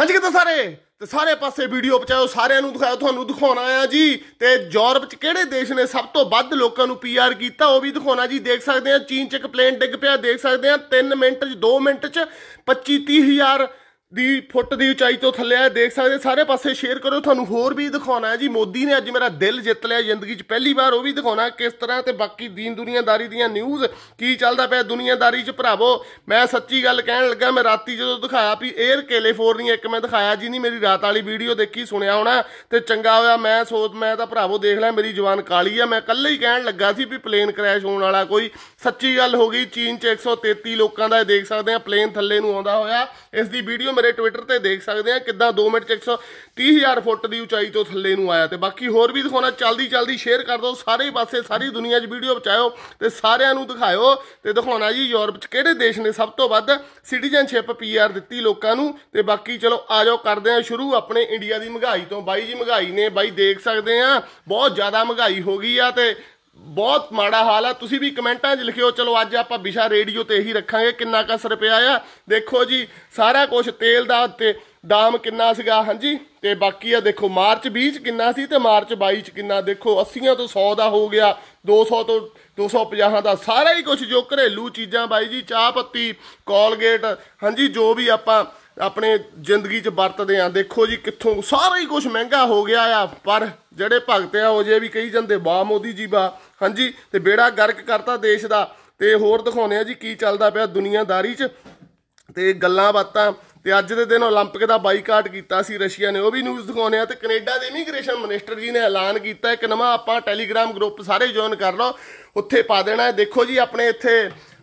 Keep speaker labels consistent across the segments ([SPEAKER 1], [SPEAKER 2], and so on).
[SPEAKER 1] ਹਾਂਜੀ ਕਿੱਦਾਂ ਸਾਰੇ ਤੇ ਸਾਰੇ ਪਾਸੇ ਵੀਡੀਓ ਪਚਾਓ ਸਾਰਿਆਂ ਨੂੰ ਦਿਖਾਓ ਤੁਹਾਨੂੰ ਦਿਖਾਉਣਾ ਆ ਜੀ ਤੇ ਯੂਰਪ ਚ ਕਿਹੜੇ ਦੇਸ਼ ਨੇ ਸਭ ਤੋਂ ਵੱਧ ਲੋਕਾਂ ਨੂੰ ਪੀਆਰ ਕੀਤਾ ਉਹ ਵੀ ਦਿਖਾਉਣਾ ਜੀ ਦੇਖ ਸਕਦੇ ਆ ਚੀਨ ਚ ਇੱਕ ਪਲੇਨ ਡਿੱਗ ਪਿਆ ਦੇਖ ਸਕਦੇ ਆ 3 ਮਿੰਟ ਚ 2 ਮਿੰਟ ਚ 25 30000 ਦੀ ਫੁੱਟ ਦੀ ਉਚਾਈ ਤੋਂ ਥੱਲੇ ਆ ਦੇਖ ਸਕਦੇ ਸਾਰੇ ਪਾਸੇ ਸ਼ੇਅਰ ਕਰੋ ਤੁਹਾਨੂੰ ਹੋਰ ਵੀ ਦਿਖਾਉਣਾ ਹੈ ਜੀ ਮੋਦੀ ਨੇ ਅੱਜ ਮੇਰਾ ਦਿਲ ਜਿੱਤ ਲਿਆ ਜ਼ਿੰਦਗੀ 'ਚ ਪਹਿਲੀ ਵਾਰ ਉਹ ਵੀ ਦਿਖਾਉਣਾ ਕਿਸ ਤਰ੍ਹਾਂ ਤੇ ਬਾਕੀ ਦੀਨ ਦੁਨੀਆਦਾਰੀ ਦੀਆਂ ਨਿਊਜ਼ ਕੀ ਚੱਲਦਾ ਪਿਆ ਦੁਨੀਆਦਾਰੀ 'ਚ ਭਰਾਵੋ ਮੈਂ ਸੱਚੀ ਗੱਲ ਕਹਿਣ ਲੱਗਾ ਮੈਂ ਰਾਤੀ ਜਦੋਂ ਦਿਖਾਇਆ ਵੀ 에ਅਰ ਕੈਲੀਫੋਰਨੀਆ ਇੱਕ ਮੈਂ ਦਿਖਾਇਆ ਜੀ ਨਹੀਂ ਮੇਰੀ ਰਾਤ ਵਾਲੀ ਵੀਡੀਓ ਦੇਖੀ ਸੁਣਿਆ ਹੋਣਾ ਤੇ ਚੰਗਾ ਹੋਇਆ ਮੈਂ ਸੋਚ ਮੈਂ ਤਾਂ ਭਰਾਵੋ ਦੇਖ ਲਿਆ ਮੇਰੀ ਜਵਾਨ ਕਾਲੀ ਆ ਮੈਂ ਕੱਲੇ ਹੀ ਕਹਿਣ ਲੱਗਾ ਸੀ ਵੀ ਪਲੇਨ ਕ੍ਰੈਸ਼ ਹੋਣ ਵਾਲਾ ਕੋਈ ਸੱਚੀ ਗੱਲ ਹੋ ਗਈ ਚੀਨ 'ਚ 133 ਲੋਕਾਂ ਦਾ ਦੇਖ ਸਕਦੇ ਆ ਪਲੇਨ ਥੱਲੇ ਨੂੰ ਆਉਂਦਾ ਹੋਇਆ ਇਸ ਦੀ ਵੀਡੀਓ ਮੇਰੇ ਟਵਿੱਟਰ ਤੇ ਦੇਖ ਸਕਦੇ ਆ ਕਿੱਦਾਂ 2 ਮਿੰਟ ਚ 130000 ਫੁੱਟ ਦੀ ਉਚਾਈ ਤੋਂ ਥੱਲੇ ਨੂੰ ਆਇਆ ਤੇ ਬਾਕੀ ਹੋਰ ਵੀ ਦਿਖਾਉਣਾ ਚਲਦੀ ਚਲਦੀ ਸ਼ੇਅਰ ਕਰ ਦਿਓ ਸਾਰੇ ਪਾਸੇ ਸਾਰੀ ਦੁਨੀਆ 'ਚ ਵੀਡੀਓ ਪਹੁੰਚਾਓ ਤੇ ਸਾਰਿਆਂ ਨੂੰ ਦਿਖਾਓ ਤੇ ਦਿਖਾਉਣਾ ਜੀ ਯੂਰਪ 'ਚ ਕਿਹੜੇ ਦੇਸ਼ ਨੇ ਸਭ ਤੋਂ ਵੱਧ ਸਿਟੀਜ਼ਨਸ਼ਿਪ ਪੀਆਰ ਦਿੱਤੀ ਲੋਕਾਂ ਨੂੰ ਤੇ ਬਾਕੀ ਚਲੋ ਆ ਜਾਓ ਕਰਦੇ ਆ ਸ਼ੁਰੂ ਆਪਣੇ ਇੰਡੀਆ ਦੀ ਮਹਿੰਗਾਈ ਤੋਂ ਬਾਈ ਜੀ ਮਹਿੰਗਾਈ ਨੇ ਬਾਈ ਦੇਖ ਸਕਦੇ ਆ ਬਹੁਤ ਜ਼ਿਆਦਾ ਮਹਿੰਗਾਈ ਹੋ ਗਈ ਆ ਤੇ ਬਹੁਤ ਮਾੜਾ ਹਾਲ ਆ ਤੁਸੀਂ ਵੀ ਕਮੈਂਟਾਂ 'ਚ ਲਿਖਿਓ ਚਲੋ ਅੱਜ ਆਪਾਂ ਵਿਸ਼ਾ ਰੇਡੀਓ ਤੇ ਇਹੀ ਰੱਖਾਂਗੇ ਕਿੰਨਾ ਕਸਰ ਪਿਆ ਆ ਦੇਖੋ ਜੀ ਸਾਰਾ ਕੁਝ ਤੇਲ ਦਾ ਤੇ ਦਾਮ ਕਿੰਨਾ ਸੀਗਾ ਹਾਂਜੀ ਤੇ ਬਾਕੀ ਆ ਦੇਖੋ ਮਾਰਚ 20 ਚ ਕਿੰਨਾ ਸੀ ਤੇ ਮਾਰਚ 22 ਚ ਕਿੰਨਾ ਦੇਖੋ 80 ਤੋਂ 100 ਦਾ ਹੋ ਗਿਆ 200 ਤੋਂ 250 ਦਾ ਸਾਰਾ ਹੀ ਕੁਝ ਜੋ ਘਰੇਲੂ ਚੀਜ਼ਾਂ ਬਾਈ ਜੀ ਚਾਹ ਪੱਤੀ ਕੋਲਗੇਟ ਹਾਂਜੀ ਜੋ ਵੀ ਆਪਾਂ ਆਪਣੇ ਜ਼ਿੰਦਗੀ 'ਚ ਵਰਤਦੇ ਆ ਦੇਖੋ ਜੀ ਕਿੱਥੋਂ ਸਾਰਾ ਹੀ ਕੁਝ ਮਹਿੰਗਾ ਹੋ ਗਿਆ ਆ ਪਰ ਜਿਹੜੇ ਭਗਤ ਆ ਉਹ ਜੇ ਵੀ ਕਹੀ ਜਾਂਦੇ ਬਾ ਮੋਦੀ ਜੀ ਬਾ ਹਾਂਜੀ ਤੇ ਬੇੜਾ ਗਰਕ ਕਰਤਾ ਦੇਸ਼ ਦਾ ਤੇ ਹੋਰ ਦਿਖਾਉਨੇ ਆ ਜੀ ਕੀ ਚੱਲਦਾ ਪਿਆ ਦੁਨੀਆਦਾਰੀ 'ਚ ਤੇ ਗੱਲਾਂ ਬਾਤਾਂ ਤੇ ਅੱਜ ਦੇ ਦਿਨ 올림픽 ਦਾ ਬਾਈਕਾਟ ਕੀਤਾ ਸੀ ਰਸ਼ੀਆ ਨੇ ਉਹ ਵੀ ਨਿਊਜ਼ ਦਿਖਾਉਨੇ ਆ ਤੇ ਕੈਨੇਡਾ ਦੇ ਇਮੀਗ੍ਰੇਸ਼ਨ ਮਿਨਿਸਟਰ ਜੀ ਨੇ ਐਲਾਨ ਕੀਤਾ ਕਿ ਨਵਾਂ ਆਪਾਂ ਟੈਲੀਗ੍ਰਾਮ ਗਰੁੱਪ ਸਾਰੇ ਜੁਆਇਨ ਕਰ ਲਓ ਉੱਥੇ ਪਾ ਦੇਣਾ ਹੈ ਦੇਖੋ ਜੀ ਆਪਣੇ ਇੱਥੇ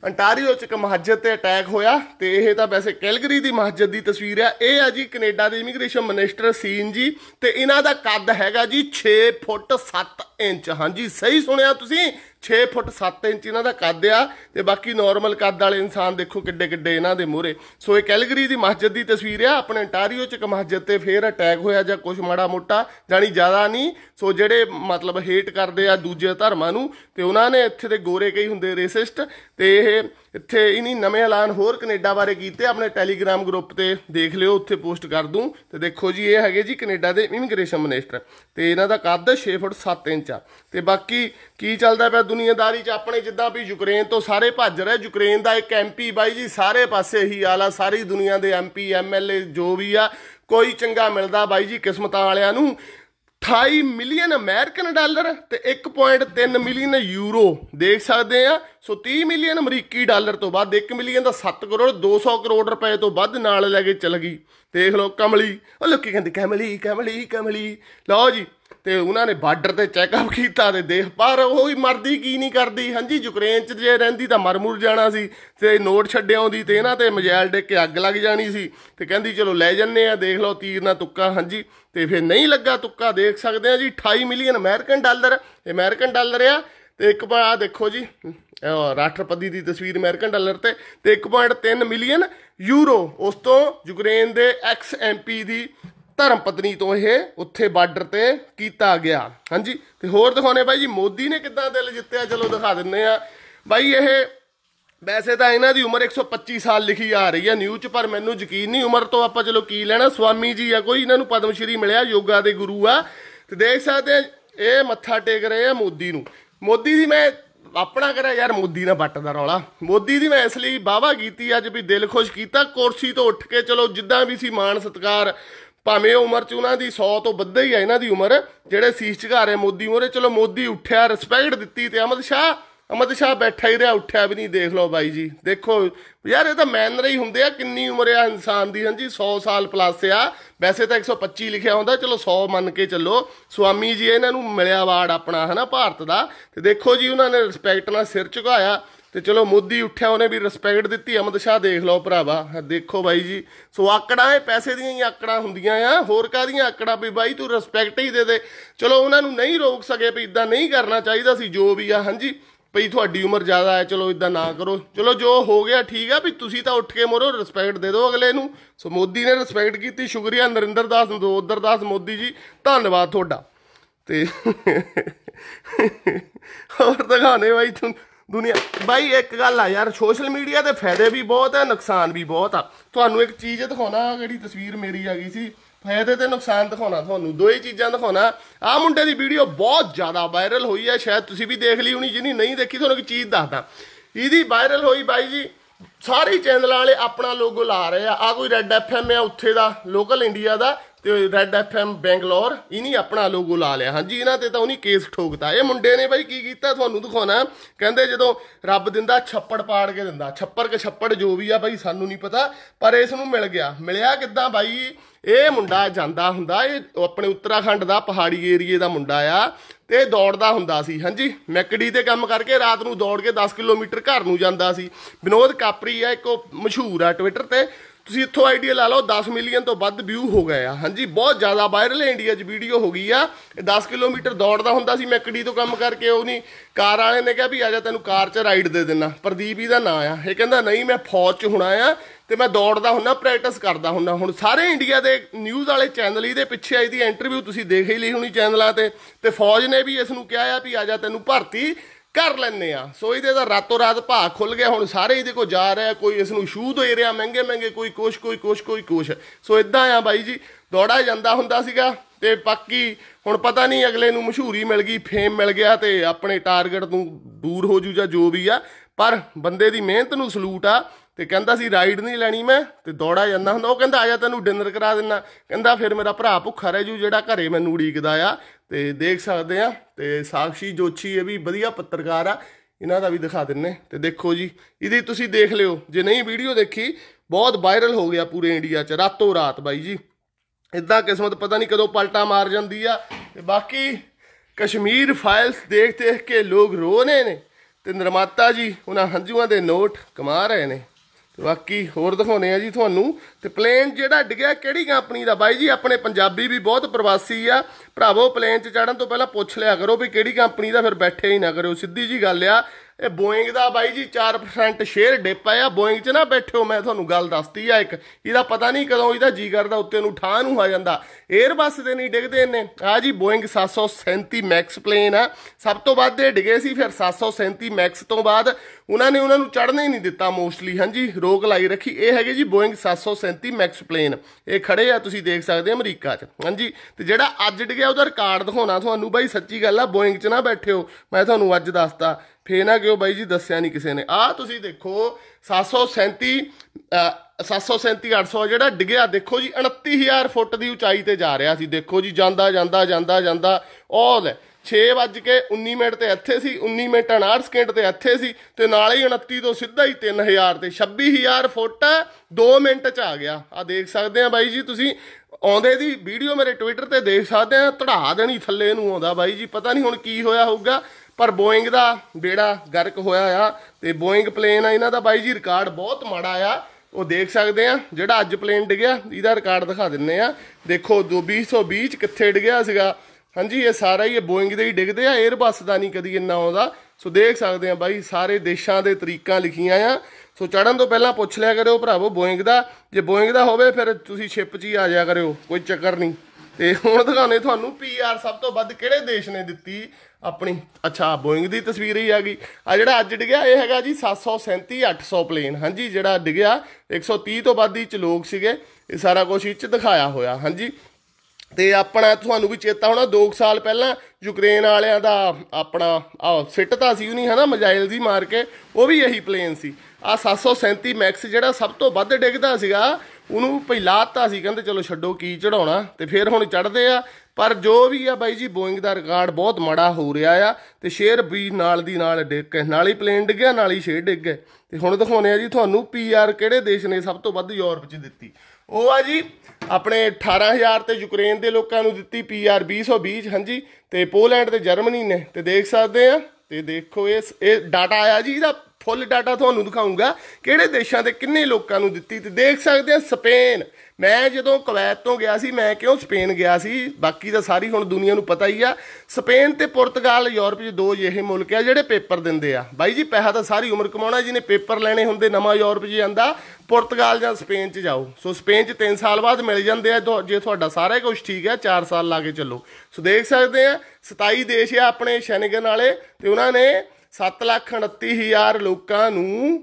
[SPEAKER 1] ਅੰਟਾਰੀਓ 'ਚ ਇੱਕ ਮਹਾਜਤ ਤੇ ਅਟੈਕ ਹੋਇਆ ਤੇ ਇਹ ਤਾਂ ਵੈਸੇ ਕੈਲਗਰੀ ਦੀ ਮਸਜਿਦ ਦੀ ਤਸਵੀਰ ਆ ਇਹ ਆ ਜੀ ਕੈਨੇਡਾ ਦੇ ਇਮੀਗ੍ਰੇਸ਼ਨ ਮਿਨਿਸਟਰ ਸੀਨ ਜੀ ਤੇ ਇਹਨਾਂ ਦਾ ਕੱਦ ਹੈਗਾ ਜੀ 6 ਫੁੱਟ 7 ਇੰਚ ਹਾਂਜੀ ਸਹੀ ਸੁਣਿਆ ਤੁਸੀਂ 6 ਫੁੱਟ 7 ਇੰਚ ਇਹਨਾਂ ਦਾ ਕੱਦ ਆ ਤੇ ਬਾਕੀ ਨਾਰਮਲ ਕੱਦ ਵਾਲੇ ਇਨਸਾਨ ਦੇਖੋ ਕਿੱਡੇ ਕਿੱਡੇ ਇਹਨਾਂ ਦੇ ਮੂਹਰੇ ਸੋ ਇਹ ਕੈਲਗਰੀ ਦੀ ਮਸਜਿਦ ਦੀ ਤਸਵੀਰ ਆ ਆਪਣੇ ਅੰਟਾਰੀਓ ਚ ਇੱਕ ਮਸਜਿਦ ਤੇ ਫੇਰ ਅਟੈਕ ਹੋਇਆ ਜਾਂ ਕੁਝ ਮਾੜਾ ਮੋਟਾ ਜਾਨੀ ਜ਼ਿਆਦਾ ਨਹੀਂ ਸੋ ਜਿਹੜੇ ਮਤਲਬ ਹੇਟ ਕਰਦੇ ਆ ਦੂਜੇ ਧਰਮਾਂ ਨੂੰ ਤੇ ਉਹਨਾਂ ਨੇ ਇੱਥੇ ਦੇ ਗੋਰੇ ਕਈ ਹੁੰਦੇ ਰੇਸਿਸਟ ਤੇ ਇਹ ਇੱਥੇ ਇਨੀ ਨਵੇਂ ਐਲਾਨ ਹੋਰ ਕੈਨੇਡਾ ਬਾਰੇ ਕੀਤੇ ਆਪਣੇ ਟੈਲੀਗ੍ਰਾਮ ਗਰੁੱਪ ਤੇ ਦੇਖ ਲਿਓ ਉੱਥੇ ਪੋਸਟ ਕਰ ਦੂੰ ਤੇ ਦੇਖੋ ਜੀ ਇਹ ਹੈਗੇ ਜੀ ਕੈਨੇਡਾ ਦੇ ਇਮੀਗ੍ਰੇਸ਼ਨ ਮਿਨਿਸਟਰ ਤੇ ਇਹਨਾਂ ਦਾ ਕੱਦ 6 ਫੁੱਟ 7 ਇੰਚ ਆ ਤੇ ਬਾਕੀ ਕੀ ਚੱਲਦਾ ਪਿਆ ਦੁਨੀਆਦਾਰੀ 'ਚ ਆਪਣੇ ਜਿੱਦਾਂ ਵੀ ਯੂਕਰੇਨ ਤੋਂ ਸਾਰੇ ਭੱਜ ਰਹੇ ਯੂਕਰੇਨ ਦਾ ਇੱਕ ਐਮਪੀ ਬਾਈ ਜੀ ਸਾਰੇ ਪਾਸੇ ਹੀ ਆਲਾ ਸਾਰੀ ਦੁਨੀਆ ਦੇ ਐਮਪੀ ਐਮਐਲਏ ਜੋ ਵੀ ਆ ਕੋਈ ਚੰਗਾ ਮਿਲਦਾ ਬਾਈ ਜੀ ਕਿਸਮਤਾਂ ਵਾਲਿਆਂ ਨੂੰ 28 ਮਿਲੀਅਨ ਅਮਰੀਕਨ ਡਾਲਰ ਤੇ 1.3 ਮਿਲੀਅਨ ਯੂਰੋ ਦੇਖ ਸਕਦੇ ਆ ਸੋ 30 ਮਿਲੀਅਨ ਅਮਰੀਕੀ ਡਾਲਰ ਤੋਂ ਵੱਧ 1 ਮਿਲੀਅਨ ਦਾ 7 ਕਰੋੜ 200 ਕਰੋੜ ਰੁਪਏ ਤੋਂ ਵੱਧ ਨਾਲ ਲੈ ਕੇ ਚਲ ਗਈ ਦੇਖ ਲਓ ਕਮਲੀ ਉਹ ਲੋਕੀ ਕਹਿੰਦੇ ਕਮਲੀ ਕਮਲੀ ਕਮਲੀ ਲਓ ਜੀ ਤੇ ਉਹਨਾਂ ਨੇ ਬਾਰਡਰ ਤੇ ਚੈੱਕਅਪ ਕੀਤਾ ਤੇ ਦੇਖ ਪਰ ਉਹ ਹੀ ਮਰਦੀ ਕੀ ਨਹੀਂ ਕਰਦੀ ਹਾਂਜੀ ਯੂਕਰੇਨ 'ਚ ਜੇ ਰਹਿੰਦੀ ਤਾਂ ਮਰਮੁਰ ਜਾਣਾ ਸੀ ਤੇ ਨੋਟ ਛੱਡਿਆਉਂਦੀ ਆਉਂਦੀ ਤੇ ਇਹਨਾਂ ਤੇ ਮਜੈਲ ਡੇ ਕੇ ਅੱਗ ਲੱਗ ਜਾਣੀ ਸੀ ਤੇ ਕਹਿੰਦੀ ਚਲੋ ਲੈ ਜੰਨੇ ਆ ਦੇਖ ਲਓ ਤੀਰ ਨਾਲ ਤੁੱਕਾ ਹਾਂਜੀ ਤੇ ਫਿਰ ਨਹੀਂ ਲੱਗਾ ਤੁੱਕਾ ਦੇਖ ਸਕਦੇ ਆ ਜੀ 28 million American dollar American dollar ਆ ਤੇ ਇੱਕ ਆ ਦੇਖੋ ਜੀ ਰਾਸ਼ਟਰਪਤੀ ਦੀ ਤਸਵੀਰ ਅਮਰੀਕਨ ਡਾਲਰ ਤੇ ਤੇ 1.3 ਮਿਲੀਅਨ ਯੂਰੋ ਉਸ ਤੋਂ ਯੂਕਰੇਨ ਦੇ ਐਕਸ ਐਮਪੀ ਦੀ ਧਰਮ ਪਤਨੀ ਤੋਂ ਇਹ ਉੱਥੇ ਬਾਰਡਰ ਤੇ ਕੀਤਾ ਗਿਆ ਹਾਂਜੀ ਤੇ ਹੋਰ ਦਿਖਾਉਣੇ ਬਾਈ ਜੀ ਮੋਦੀ ਨੇ ਕਿਦਾਂ ਦਿਲ ਜਿੱਤਿਆ ਚਲੋ ਦਿਖਾ ਦਿੰਨੇ ਆ ਬਾਈ ਇਹ ਵੈਸੇ ਤਾਂ ਇਹਨਾਂ ਦੀ ਉਮਰ 125 ਸਾਲ ਲਿਖੀ ਆ ਰਹੀ ਹੈ ਨਿਊਜ਼ 'ਚ ਪਰ ਮੈਨੂੰ ਯਕੀਨ ਨਹੀਂ ਉਮਰ ਤੋਂ ਆਪਾਂ ਚਲੋ ਕੀ ਲੈਣਾ ਸਵਾਮੀ ਜੀ ਆ ਕੋਈ ਇਹਨਾਂ ਨੂੰ ਪਦਮ ਸ਼੍ਰੀ ਮਿਲਿਆ ਯੋਗਾ ਦੇ ਗੁਰੂ ਆ ਤੇ ਦੇਖ ਸਕਦੇ ਆ ਇਹ ਮੱਥਾ ਟੇਕ ਰਹੇ ਆ ਮੋਦੀ ਨੂੰ ਮੋਦੀ ਦੀ ਮੈਂ ਆਪਣਾ ਕਰਿਆ ਯਾਰ ਮੋਦੀ ਨਾਲ ਬੱਟ ਦਾ ਰੌਲਾ ਮੋਦੀ ਦੀ ਮੈਂ ਇਸ ਲਈ ਬਾਵਾ ਕੀਤੀ ਅੱਜ ਵੀ ਦਿਲ ਖੁਸ਼ ਕੀਤਾ ਕੁਰਸੀ ਤੋਂ ਉੱਠ ਕੇ ਚਲੋ ਜਿੱਦਾਂ ਵੀ ਸੀ ਮਾਣ ਸਤਕਾਰ ਭਾਵੇਂ ਉਮਰ ਚ ਉਹਨਾਂ ਦੀ 100 ਤੋਂ ਵੱਧੇ ਹੀ ਹੈ ਇਹਨਾਂ ਦੀ ਉਮਰ ਜਿਹੜੇ ਸੀਸ ਚ ਰਹੇ ਮੋਦੀ ਮੋਰੇ ਚਲੋ ਮੋਦੀ ਉੱਠਿਆ ਰਿਸਪੈਕਟ ਦਿੱਤੀ ਤੇ ਅਮਦ ਸ਼ਾਹ ਅਮਦ ਸ਼ਾਹ ਬੈਠਾ ਹੀ ਰਿਹਾ ਉੱਠਿਆ ਵੀ ਨਹੀਂ ਦੇਖ ਲਓ ਬਾਈ ਜੀ ਦੇਖੋ ਯਾਰ ਇਹ ਤਾਂ ਮੈਨਰ ਹੀ ਹੁੰਦੇ ਆ ਕਿੰਨੀ ਉਮਰ ਆ ਇਨਸਾਨ ਦੀ ਹਾਂਜੀ 100 ਸਾਲ ਪਲੱਸ ਆ ਵੈਸੇ ਤਾਂ 125 ਲਿਖਿਆ ਹੁੰਦਾ ਚਲੋ 100 ਮੰਨ ਕੇ ਚੱਲੋ ਸੁਆਮੀ ਜੀ ਇਹਨਾਂ ਨੂੰ ਮਿਲਿਆ ਵਾਰਡ ਆਪਣਾ ਹਨਾ ਭਾਰਤ ਦਾ ਤੇ ਦੇਖੋ ਜੀ ਉਹਨਾਂ ਨੇ ਰਿਸਪੈਕਟ ਨਾਲ ਸਿਰ ਝੁਕਾਇਆ ਤੇ ਚਲੋ ਮੋਦੀ ਉੱਠਿਆ ਉਹਨੇ ਵੀ ਰਿਸਪੈਕਟ ਦਿੱਤੀ ਅਮਦ ਸ਼ਾਹ ਦੇਖ ਲਓ ਭਰਾਵਾ ਦੇਖੋ ਬਾਈ ਜੀ ਸੋ ਆਕੜਾਂ ਇਹ ਪੈਸੇ ਦੀਆਂ ਹੀ ਆਕੜਾਂ ਹੁੰਦੀਆਂ ਆ ਹੋਰ ਕਾਦੀਆਂ ਆਕੜਾਂ ਵੀ ਬਾਈ ਤੂੰ ਰਿਸਪੈਕਟ ਹੀ ਦੇ ਦੇ ਚਲੋ ਉਹਨਾਂ ਨੂੰ ਨਹੀਂ ਰੋਕ ਸਕੇ ਵੀ ਇਦਾਂ ਨਹੀਂ ਕਰਨਾ ਚਾਹੀਦਾ ਸੀ ਜੋ ਵੀ ਆ ਹਾਂਜੀ ਭਈ ਤੁਹਾਡੀ ਉਮਰ ਜ਼ਿਆਦਾ ਹੈ ਚਲੋ ਇਦਾਂ ਨਾ ਕਰੋ ਚਲੋ ਜੋ ਹੋ ਗਿਆ ਠੀਕ ਆ ਵੀ ਤੁਸੀਂ ਤਾਂ ਉੱਠ ਕੇ ਮੋਰੋ ਰਿਸਪੈਕਟ ਦੇ ਦਿਓ ਅਗਲੇ ਨੂੰ ਸੋ ਮੋਦੀ ਨੇ ਰਿਸਪੈਕਟ ਕੀਤੀ ਸ਼ੁਕਰੀਆ ਨਰਿੰਦਰ ਦਾਸ ਨਦੋਦਰ ਦਾਸ ਮੋਦੀ ਜੀ ਧੰਨਵਾਦ ਤੁਹਾਡਾ ਤੇ ਹੋਰ ਦਿਖਾਣੇ ਬਾਈ ਤੁਹਾਨੂੰ ਦੁਨੀਆ ਬਾਈ ਇੱਕ ਗੱਲ ਆ ਯਾਰ ਸੋਸ਼ਲ ਮੀਡੀਆ ਦੇ ਫਾਇਦੇ ਵੀ ਬਹੁਤ ਆ ਨੁਕਸਾਨ ਵੀ ਬਹੁਤ ਆ ਤੁਹਾਨੂੰ ਇੱਕ ਚੀਜ਼ ਦਿਖਾਉਣਾ ਜਿਹੜੀ ਤਸਵੀਰ ਮੇਰੀ ਆ ਗਈ ਸੀ ਫਾਇਦੇ ਤੇ ਨੁਕਸਾਨ ਦਿਖਾਉਣਾ ਤੁਹਾਨੂੰ ਦੋਏ ਚੀਜ਼ਾਂ ਦਿਖਾਉਣਾ ਆ ਮੁੰਡੇ ਦੀ ਵੀਡੀਓ ਬਹੁਤ ਜ਼ਿਆਦਾ ਵਾਇਰਲ ਹੋਈ ਆ ਸ਼ਾਇਦ ਤੁਸੀਂ ਵੀ ਦੇਖ ਲਈ ਹੋਣੀ ਜਿਹਨੇ ਨਹੀਂ ਦੇਖੀ ਤੁਹਾਨੂੰ ਇੱਕ ਚੀਜ਼ ਦੱਸਦਾ ਇਹਦੀ ਵਾਇਰਲ ਹੋਈ ਬਾਈ ਜੀ ਸਾਰੇ ਚੈਨਲਾਂ ਵਾਲੇ ਆਪਣਾ ਲੋਗੋ ਲਾ ਰਹੇ ਆ ਆ ਕੋਈ ਰੈੱਡ ਐਮ ਆ ਉੱਥੇ ਦਾ ਲੋਕਲ ਇੰਡੀਆ ਦਾ ਤੇ ਰੈਡ ਐਫਐਮ ਬੈਂਗਲੌਰ ਇਨੀ ਆਪਣਾ ਲੋਗੋ ਲਾ ਲਿਆ ਹਾਂਜੀ ਇਹਨਾਂ ਤੇ ਤਾਂ ਉਹਨੀ ਕੇਸ ਠੋਕਤਾ ਇਹ ਮੁੰਡੇ ਨੇ ਬਾਈ ਕੀ ਕੀਤਾ ਤੁਹਾਨੂੰ ਦਿਖਾਉਣਾ ਕਹਿੰਦੇ ਜਦੋਂ ਰੱਬ ਦਿੰਦਾ ਛੱਪੜ ਪਾੜ ਕੇ ਦਿੰਦਾ ਛੱਪੜ ਕੇ ਛੱਪੜ ਜੋ ਵੀ ਆ ਬਾਈ ਸਾਨੂੰ ਨਹੀਂ ਪਤਾ ਪਰ ਇਸ ਨੂੰ ਮਿਲ ਗਿਆ ਮਿਲਿਆ ਕਿੱਦਾਂ ਬਾਈ ਇਹ ਮੁੰਡਾ ਜਾਂਦਾ ਹੁੰਦਾ ਇਹ ਆਪਣੇ ਉੱਤਰਾਖੰਡ ਦਾ ਪਹਾੜੀ ਏਰੀਏ ਦਾ ਮੁੰਡਾ ਆ ਤੇ ਦੌੜਦਾ ਹੁੰਦਾ ਸੀ ਹਾਂਜੀ ਮੈਕੜੀ ਤੇ ਕੰਮ ਕਰਕੇ ਰਾਤ ਨੂੰ ਦੌੜ ਕੇ 10 ਕਿਲੋਮੀਟਰ ਘਰ ਨੂੰ ਜਾਂਦਾ ਸੀ ਵਿਨੋਦ ਕਾਪਰੀ ਆ ਇੱਕ ਮਸ਼ਹੂਰ ਆ ਟਵਿੱਟਰ ਤੇ ਤੁਸੀਂ ਇੱਥੋਂ ਆਈਡੀਆ ਲਾ ਲਓ 10 ਮਿਲੀਅਨ ਤੋਂ ਵੱਧ ਵਿਊ ਹੋ ਗਏ ਆ ਹਾਂਜੀ ਬਹੁਤ ਜ਼ਿਆਦਾ ਵਾਇਰਲ ਇੰਡੀਆ 'ਚ ਵੀਡੀਓ ਹੋ ਗਈ ਆ 10 ਕਿਲੋਮੀਟਰ ਦੌੜਦਾ ਹੁੰਦਾ ਸੀ ਮੈਂ ਮੈਕੜੀ ਤੋਂ ਕੰਮ ਕਰਕੇ ਉਹ ਨਹੀਂ ਕਾਰ ਵਾਲੇ ਨੇ ਕਿਹਾ ਵੀ ਆ ਜਾ ਤੈਨੂੰ ਕਾਰ 'ਚ ਰਾਈਡ ਦੇ ਦੇਣਾ ਪ੍ਰਦੀਪ ਹੀ ਦਾ ਨਾਂ ਆ ਇਹ ਕਹਿੰਦਾ ਨਹੀਂ ਮੈਂ ਫੌਜ 'ਚ ਹੁਣਾ ਆ ਤੇ ਮੈਂ ਦੌੜਦਾ ਹੁੰਦਾ ਪ੍ਰੈਕਟਿਸ ਕਰਦਾ ਹੁੰਦਾ ਹੁਣ ਸਾਰੇ ਇੰਡੀਆ ਦੇ ਨਿਊਜ਼ ਵਾਲੇ ਚੈਨਲ ਇਹਦੇ ਪਿੱਛੇ ਆਈ ਦੀ ਇੰਟਰਵਿਊ ਤੁਸੀਂ ਦੇਖ ਹੀ ਲਈ ਹੋਣੀ ਚੈਨਲਾਂ ਤੇ ਤੇ ਫੌਜ ਨੇ ਵੀ ਇਸ ਨੂੰ ਕਿਹਾ ਆ ਵੀ ਆ ਜਾ ਤੈਨੂੰ ਭਰਤੀ ਕਰ ਲੈਨੇ ਆ ਸੋ ਇਹਦੇ ਦਾ ਰਾਤੋਂ ਰਾਤ ਭਾਅ ਖੁੱਲ ਗਿਆ ਹੁਣ ਸਾਰੇ ਇਹਦੇ ਕੋ ਜਾ ਰਿਹਾ ਕੋਈ ਇਸ ਨੂੰ ਸ਼ੂ ਦੇ ਰਿਹਾ ਮਹਿੰਗੇ ਮਹਿੰਗੇ ਕੋਈ ਕੁਛ ਕੋਈ ਕੁਛ ਕੋਈ ਕੁਛ ਸੋ ਇਦਾਂ ਆ ਬਾਈ ਜੀ ਦੌੜਾ ਜਾਂਦਾ ਹੁੰਦਾ ਸੀਗਾ ਤੇ ਬਾਕੀ ਹੁਣ ਪਤਾ ਨਹੀਂ ਅਗਲੇ ਨੂੰ ਮਸ਼ਹੂਰੀ ਮਿਲ ਗਈ ਫੇਮ ਮਿਲ ਗਿਆ ਤੇ ਆਪਣੇ ਟਾਰਗੇਟ ਤੋਂ ਦੂਰ ਹੋ ਜੂ ਜਾਂ ਜੋ ਵੀ ਆ ਪਰ ਬੰਦੇ ਦੀ ਮਿਹਨਤ ਨੂੰ ਸਲੂਟ ਆ ਤੇ ਕਹਿੰਦਾ ਸੀ ਰਾਈਡ ਨਹੀਂ ਲੈਣੀ ਮੈਂ ਤੇ ਦੌੜਾ ਜਾਂਦਾ ਹੁੰਦਾ ਉਹ ਕਹਿੰਦਾ ਆ ਜਾ ਤੈਨੂੰ ਡਿਨਰ ਕਰਾ ਦਿੰਨਾ ਕਹਿੰਦਾ ਫਿਰ ਮੇਰਾ ਭਰਾ ਭੁੱਖਾ ਰਹਿ ਜੂ ਜਿਹੜਾ ਘਰੇ ਮੈਨੂੰ ਉਡੀਕਦਾ ਆ ਤੇ ਦੇਖ ਸਕਦੇ ਆ ਤੇ ਸਾਖਸ਼ੀ ਜੋਛੀ ਇਹ ਵੀ ਵਧੀਆ ਪੱਤਰਕਾਰ ਆ ਇਹਨਾਂ ਦਾ ਵੀ ਦਿਖਾ ਦਿੰਨੇ ਤੇ ਦੇਖੋ ਜੀ ਇਹਦੀ ਤੁਸੀਂ ਦੇਖ ਲਿਓ ਜੇ ਨਹੀਂ ਵੀਡੀਓ ਦੇਖੀ ਬਹੁਤ ਵਾਇਰਲ ਹੋ ਗਿਆ ਪੂਰੇ ਇੰਡੀਆ 'ਚ ਰਾਤੋਂ ਰਾਤ ਬਾਈ ਜੀ ਇਦਾਂ ਕਿਸਮਤ ਪਤਾ ਨਹੀਂ ਕਦੋਂ ਪਲਟਾ ਮਾਰ ਜਾਂਦੀ ਆ ਤੇ ਬਾਕੀ ਕਸ਼ਮੀਰ ਫਾਈਲਸ ਦੇਖ ਦੇਖ ਕੇ ਲੋਕ ਰੋ ਰਹੇ ਨੇ ਤੇ ਨਿਰਮਾਤਾ ਜੀ ਉਹਨਾਂ ਹੰਝੂਆਂ ਦੇ ਨੋਟ ਕਮਾ ਰਹੇ ਨੇ ਬਾਕੀ ਹੋਰ ਦਿਖਾਉਨੇ ਆ ਜੀ ਤੁਹਾਨੂੰ ਤੇ ਪਲੇਨ ਜਿਹੜਾ ਡਿੱਗਿਆ ਕਿਹੜੀ ਕੰਪਨੀ ਦਾ ਬਾਈ ਜੀ ਆਪਣੇ ਪੰਜਾਬੀ ਵੀ ਬਹੁਤ ਪ੍ਰਵਾਸੀ ਆ ਭਰਾਵੋ ਪਲੇਨ 'ਚ ਚੜਨ ਤੋਂ ਪਹਿਲਾਂ ਪੁੱਛ ਲਿਆ ਕਰੋ ਵੀ ਕਿਹੜੀ ਕੰਪਨੀ ਦਾ ਫਿਰ ਬੈਠੇ ਹੀ ਨਾ ਕਰਿਓ ਸਿੱਧੀ ਜੀ ਗੱਲ ਆ ਇਹ ਬੋਇੰਗ ਦਾ ਬਾਈ ਜੀ 4% ਸ਼ੇਅਰ ਡਿੱਪ ਆ ਬੋਇੰਗ 'ਚ ਨਾ ਬੈਠਿਓ ਮੈਂ ਤੁਹਾਨੂੰ ਗੱਲ ਦੱਸਤੀ ਆ ਇੱਕ ਇਹਦਾ ਪਤਾ ਨਹੀਂ ਕਦੋਂ ਇਹਦਾ ਜੀ ਕਰਦਾ ਉੱਤੇ ਨੂੰ ਠਾਹ ਨੂੰ ਆ ਜਾਂਦਾ 에ਅਰਬਸ ਦੇ ਨਹੀਂ ਡਿੱਗਦੇ ਨੇ ਆ ਜੀ ਬੋਇੰਗ 737 ਮੈਕਸ ਪਲੇਨ ਆ ਸਭ ਤੋਂ ਵੱਧ ਇਹ ਡਿਗੇ ਸੀ ਫਿਰ 737 ਮੈਕਸ ਤੋਂ ਬਾਅਦ ਉਹਨਾਂ ਨੇ ਉਹਨਾਂ ਨੂੰ ਚੜ੍ਹਨੇ ਹੀ ਨਹੀਂ ਦਿੱਤਾ ਮੋਸਟਲੀ ਹਾਂਜੀ ਰੋਕ ਲਾਈ ਰੱਖੀ ਇਹ ਹੈਗੇ ਜੀ ਬੋਇੰਗ 737 ਮੈਕਸ ਪਲੇਨ ਇਹ ਖੜੇ ਆ ਤੁਸੀਂ ਦੇਖ ਸਕਦੇ ਅਮਰੀਕਾ 'ਚ ਹਾਂਜੀ ਤੇ ਜਿਹੜਾ ਅੱਜ ਡਿਗਿਆ ਉਹਦਾ ਰਿਕਾਰਡ ਦਿਖਾਉਣਾ ਤੁਹਾਨੂੰ ਬਾਈ ਸੱਚੀ ਗੱਲ ਆ ਬੋਇੰਗ 'ਚ ਨਾ ਬੈਠਿਓ ਮੈਂ ਤੁਹਾਨੂੰ ਅੱਜ ਦੱਸਦਾ ਫੇਨਾ ਨਾ ਕਿਉਂ ਬਾਈ ਜੀ ਦੱਸਿਆ ਨਹੀਂ ਕਿਸੇ ਨੇ ਆ ਤੁਸੀਂ ਦੇਖੋ 737 737 800 ਜਿਹੜਾ ਡਿੱਗਿਆ ਦੇਖੋ ਜੀ 29000 ਫੁੱਟ ਦੀ ਉਚਾਈ ਤੇ ਜਾ ਰਿਹਾ ਸੀ ਦੇਖੋ ਜੀ ਜਾਂਦਾ ਜਾਂਦਾ ਜਾਂਦਾ ਜਾਂਦਾ ਆਲ 6 ਵਜ ਕੇ 19 ਮਿੰਟ ਤੇ ਇੱਥੇ ਸੀ 19 ਮਿੰਟ 59 ਸਕਿੰਟ ਤੇ ਇੱਥੇ ਸੀ ਤੇ ਨਾਲ ਹੀ 29 ਤੋਂ ਸਿੱਧਾ ਹੀ 3000 ਤੇ 26000 ਫੁੱਟ 2 ਮਿੰਟ ਚ ਆ ਗਿਆ ਆ ਦੇਖ ਸਕਦੇ ਆ ਬਾਈ ਜੀ ਤੁਸੀਂ ਆਉਂਦੇ ਦੀ ਵੀਡੀਓ ਮੇਰੇ ਟਵਿੱਟਰ ਤੇ ਦੇਖ ਸਕਦੇ ਆ ਧੜਾ ਦੇਣੀ ਥੱਲੇ ਨੂੰ ਆਉਂਦਾ ਬਾਈ ਜੀ ਪਤਾ ਨਹੀਂ ਹੁਣ ਕੀ ਹੋਇਆ ਹੋਊਗਾ ਪਰ ਬੋਇੰਗ ਦਾ ਬੇੜਾ ਗਰਕ ਹੋਇਆ ਆ ਤੇ ਬੋਇੰਗ ਪਲੇਨ ਆ ਇਹਨਾਂ ਦਾ ਬਾਈ ਜੀ ਰਿਕਾਰਡ ਬਹੁਤ ਮਾੜਾ ਆ ਉਹ ਦੇਖ ਸਕਦੇ ਆ ਜਿਹੜਾ ਅੱਜ ਪਲੇਨ ਡਿਗਿਆ ਇਹਦਾ ਰਿਕਾਰਡ ਦਿਖਾ ਦਿੰਨੇ ਆ ਦੇਖੋ 220 ਚ ਕਿੱਥੇ ਡਿਗਿਆ ਸੀਗਾ ਹਾਂਜੀ ਇਹ ਸਾਰਾ ਹੀ ਇਹ ਬੋਇੰਗ ਦੇ ਹੀ ਡਿੱਗਦੇ ਆ 에ਅਰਬੱਸ ਦਾ ਨਹੀਂ ਕਦੀ ਇੰਨਾ ਆਉਂਦਾ ਸੋ ਦੇਖ ਸਕਦੇ ਆ ਬਾਈ ਸਾਰੇ ਦੇਸ਼ਾਂ ਦੇ ਤਰੀਕਾਂ ਲਿਖੀਆਂ ਆ ਸੋ ਚੜਨ ਤੋਂ ਪਹਿਲਾਂ ਪੁੱਛ ਲਿਆ ਕਰਿਓ ਭਰਾਵੋ ਬੋਇੰਗ ਦਾ ਜੇ ਬੋਇੰਗ ਦਾ ਹੋਵੇ ਫਿਰ ਤੁਸੀਂ ਛਿਪ ਜੀ ਆ ਜਾਇਆ ਕਰਿਓ ਕੋਈ ਚੱਕਰ ਨਹੀਂ ਤੇ ਹੁਣ ਦਿਖਾਉਣੇ ਤੁਹਾਨੂੰ ਪੀਆਰ ਸਭ ਤੋਂ ਵੱਧ ਕਿਹੜੇ ਦੇਸ਼ ਨੇ ਦਿੱਤੀ ਆਪਣੀ ਅੱਛਾ ਬੋਇੰਗ ਦੀ ਤਸਵੀਰ ਹੀ ਆ ਗਈ ਆ ਜਿਹੜਾ ਅੱਜ ਡਿਗਿਆ ਇਹ ਹੈਗਾ ਜੀ 737 800 ਪਲੇਨ ਹਾਂਜੀ ਜਿਹੜਾ ਡਿਗਿਆ 130 ਤੋਂ ਵੱਧ ਹੀ ਲੋਕ ਸੀਗੇ ਇਹ ਸਾਰਾ ਕੁਝ ਇੱਚ ਦਿਖਾਇਆ ਹੋਇਆ ਹਾਂਜੀ ਤੇ ਆਪਣਾ ਤੁਹਾਨੂੰ ਵੀ ਚੇਤਾ ਹੋਣਾ 2 ਸਾਲ ਪਹਿਲਾਂ ਯੂਕਰੇਨ ਵਾਲਿਆਂ ਦਾ ਆਪਣਾ ਆ ਸਿੱਟਤਾ ਸੀ ਉਹਨੀ ਹਨਾ ਮਜਾਇਲ ਦੀ ਮਾਰ ਕੇ ਉਹ ਵੀ ਇਹੀ ਪਲੇਨ ਸੀ ਆ 737 ਮੈਕਸ ਜਿਹੜਾ ਸਭ ਤੋਂ ਵੱਧ ਡਿੱਗਦਾ ਸੀਗਾ ਉਹਨੂੰ ਤਾਂ ਸੀ ਕਹਿੰਦੇ ਚਲੋ ਛੱਡੋ ਕੀ ਚੜਾਉਣਾ ਤੇ ਫਿਰ ਹੁਣ ਚੜਦੇ ਆ ਪਰ ਜੋ ਵੀ ਆ ਬਾਈ ਜੀ ਬੋਇੰਗ ਦਾ ਰਿਕਾਰਡ ਬਹੁਤ ਮੜਾ ਹੋ ਰਿਹਾ ਆ ਤੇ ਸ਼ੇਅਰ ਵੀ ਨਾਲ ਦੀ ਨਾਲ ਡਿੱਗ ਕੇ ਨਾਲ ਹੀ ਪਲੇਨ ਡਿੱਗਿਆ ਨਾਲ ਹੀ ਸ਼ੇਅਰ ਡਿੱਗ ਗਏ ਤੇ ਹੁਣ ਦਿਖਾਉਣੇ ਆ ਜੀ ਤੁਹਾਨੂੰ ਪੀਆਰ ਕਿਹੜੇ ਦੇਸ਼ ਨੇ ਸਭ ਤੋਂ ਵੱਧ ਯੂਰਪ 'ਚ ਦਿੱਤੀ ਉਹ ਆ ਜੀ ਆਪਣੇ 18000 ਤੇ ਯੂਕਰੇਨ ਦੇ ਲੋਕਾਂ ਨੂੰ ਦਿੱਤੀ ਪੀਆਰ 220 ਹਾਂਜੀ ਤੇ ਪੋਲੈਂਡ ਤੇ ਜਰਮਨੀ ਨੇ ਤੇ ਦੇਖ ਸਕਦੇ ਆ ਤੇ ਦੇਖੋ ਇਸ ਇਹ ਡਾਟਾ ਆਇਆ ਜੀ ਇਹਦਾ ਫੁੱਲ ਡਾਟਾ ਤੁਹਾਨੂੰ ਦਿਖਾਉਂਗਾ ਕਿਹੜੇ ਦੇਸ਼ਾਂ ਦੇ ਕਿੰਨੇ ਲੋਕਾਂ ਨੂੰ ਦਿੱਤੀ ਤੇ ਦੇਖ ਸਕਦੇ ਆ ਸਪੇਨ ਮੈਂ ਜਦੋਂ ਕੁਵੈਤ ਤੋਂ ਗਿਆ ਸੀ ਮੈਂ ਕਿਉਂ ਸਪੇਨ ਗਿਆ ਸੀ ਬਾਕੀ ਤਾਂ ਸਾਰੀ ਹੁਣ ਦੁਨੀਆ ਨੂੰ ਪਤਾ ਹੀ ਆ ਸਪੇਨ ਤੇ ਪੁਰਤਗਾਲ ਯੂਰਪ 'ਚ ਦੋ ਜਿਹੇ ਮੁਲਕ ਆ ਜਿਹੜੇ ਪੇਪਰ ਦਿੰਦੇ ਆ ਬਾਈ ਜੀ ਪੈਸਾ ਤਾਂ ਸਾਰੀ ਉਮਰ ਕਮਾਉਣਾ ਜਿਹਨੇ ਪੇਪਰ ਲੈਣੇ ਹੁੰਦੇ ਨਵਾਂ ਯੂਰਪ 'ਚ ਜਾਂਦਾ ਪੁਰਤਗਾਲ ਜਾਂ ਸਪੇਨ 'ਚ ਜਾਓ ਸੋ ਸਪੇਨ 'ਚ 3 ਸਾਲ ਬਾਅਦ ਮਿਲ ਜਾਂਦੇ ਆ ਜੇ ਤੁਹਾਡਾ ਸਾਰਾ ਕੁਝ ਠੀਕ ਆ 4 ਸਾਲ ਲਾ ਕੇ ਚੱਲੋ ਸੋ ਦੇਖ ਸਕਦੇ ਆ 27 ਦੇਸ਼ ਆ ਆਪਣੇ ਸ਼ੈਨਗਨ ਵਾਲੇ ਤੇ ਉਹਨਾਂ ਨੇ 7,29,000 ਲੋਕਾਂ ਨੂੰ